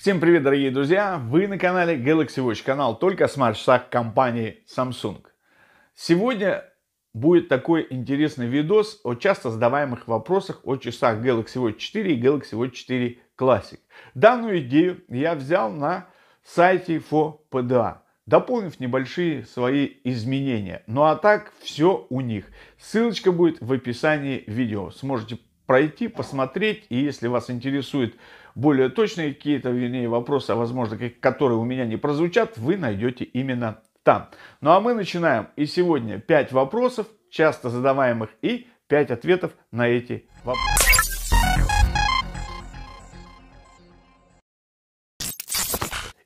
Всем привет, дорогие друзья! Вы на канале Galaxy Watch, канал только о смарт-часах компании Samsung. Сегодня будет такой интересный видос о часто задаваемых вопросах о часах Galaxy Watch 4 и Galaxy Watch 4 Classic. Данную идею я взял на сайте FOPDA, а, дополнив небольшие свои изменения. Ну а так все у них. Ссылочка будет в описании видео. Сможете пройти, посмотреть. И если вас интересует более точные какие-то, вернее, вопросы, а, возможно, которые у меня не прозвучат, вы найдете именно там. Ну а мы начинаем. И сегодня 5 вопросов, часто задаваемых, и 5 ответов на эти вопросы.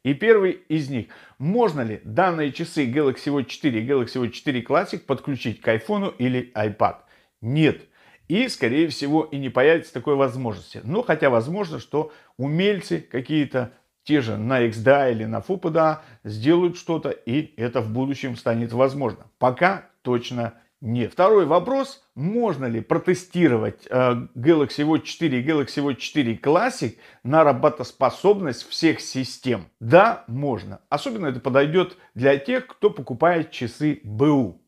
И первый из них. Можно ли данные часы Galaxy Watch 4 и Galaxy Watch 4 Classic подключить к iPhone или iPad? Нет. И, скорее всего, и не появится такой возможности. Но хотя возможно, что умельцы какие-то те же на XDA или на FUPDA сделают что-то, и это в будущем станет возможно. Пока точно нет. Второй вопрос. Можно ли протестировать э, Galaxy Watch 4 и Galaxy Watch 4 Classic на работоспособность всех систем? Да, можно. Особенно это подойдет для тех, кто покупает часы БУ.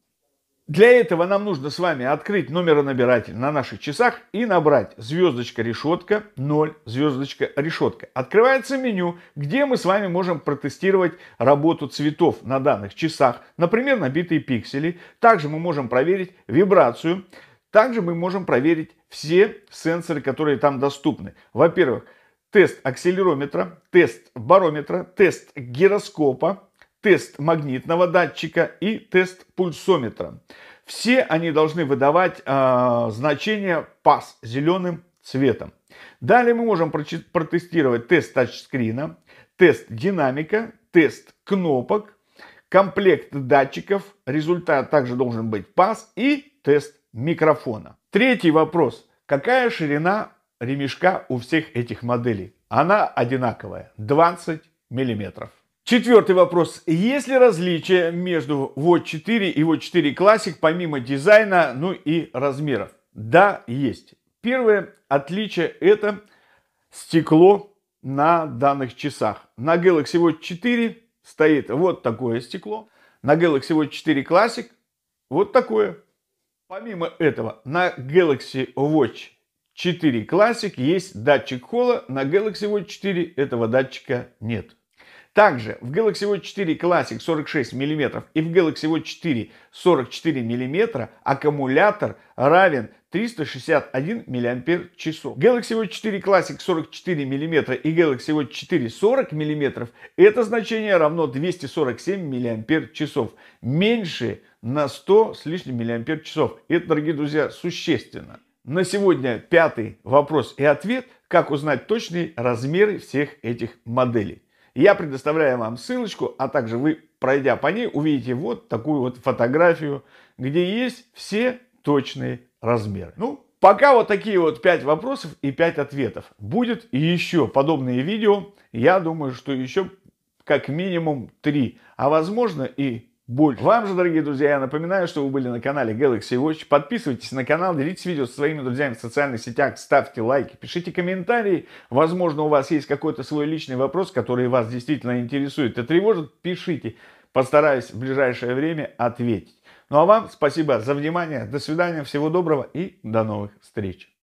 Для этого нам нужно с вами открыть номеронабиратель на наших часах и набрать звездочка решетка 0 звездочка решетка. Открывается меню, где мы с вами можем протестировать работу цветов на данных часах, например, набитые пиксели. Также мы можем проверить вибрацию. Также мы можем проверить все сенсоры, которые там доступны. Во-первых, тест акселерометра, тест барометра, тест гироскопа, тест магнитного датчика и тест пульсометра. Все они должны выдавать э, значение PAS зеленым цветом. Далее мы можем протестировать тест тачскрина, тест динамика, тест кнопок, комплект датчиков, результат также должен быть пас и тест микрофона. Третий вопрос. Какая ширина ремешка у всех этих моделей? Она одинаковая, 20 миллиметров. Четвертый вопрос. Есть ли различия между вот 4 и вот 4 Classic помимо дизайна, ну и размеров? Да, есть. Первое отличие это стекло на данных часах. На Galaxy Watch 4 стоит вот такое стекло. На Galaxy Watch 4 Classic вот такое. Помимо этого, на Galaxy Watch 4 Classic есть датчик холла, на Galaxy Watch 4 этого датчика нет. Также в Galaxy Watch 4 Classic 46 мм и в Galaxy Watch 4 44 мм аккумулятор равен 361 мАч. Galaxy Watch 4 Classic 44 мм и Galaxy Watch 4 40 мм это значение равно 247 мАч. Меньше на 100 с лишним мАч. Это, дорогие друзья, существенно. На сегодня пятый вопрос и ответ. Как узнать точные размеры всех этих моделей? Я предоставляю вам ссылочку, а также вы, пройдя по ней, увидите вот такую вот фотографию, где есть все точные размеры. Ну, пока вот такие вот 5 вопросов и 5 ответов. Будет еще подобные видео. Я думаю, что еще как минимум 3, а возможно и больше. Вам же, дорогие друзья, я напоминаю, что вы были на канале Galaxy Watch. Подписывайтесь на канал, делитесь видео со своими друзьями в социальных сетях, ставьте лайки, пишите комментарии. Возможно, у вас есть какой-то свой личный вопрос, который вас действительно интересует и тревожит. Пишите. Постараюсь в ближайшее время ответить. Ну а вам спасибо за внимание. До свидания, всего доброго и до новых встреч.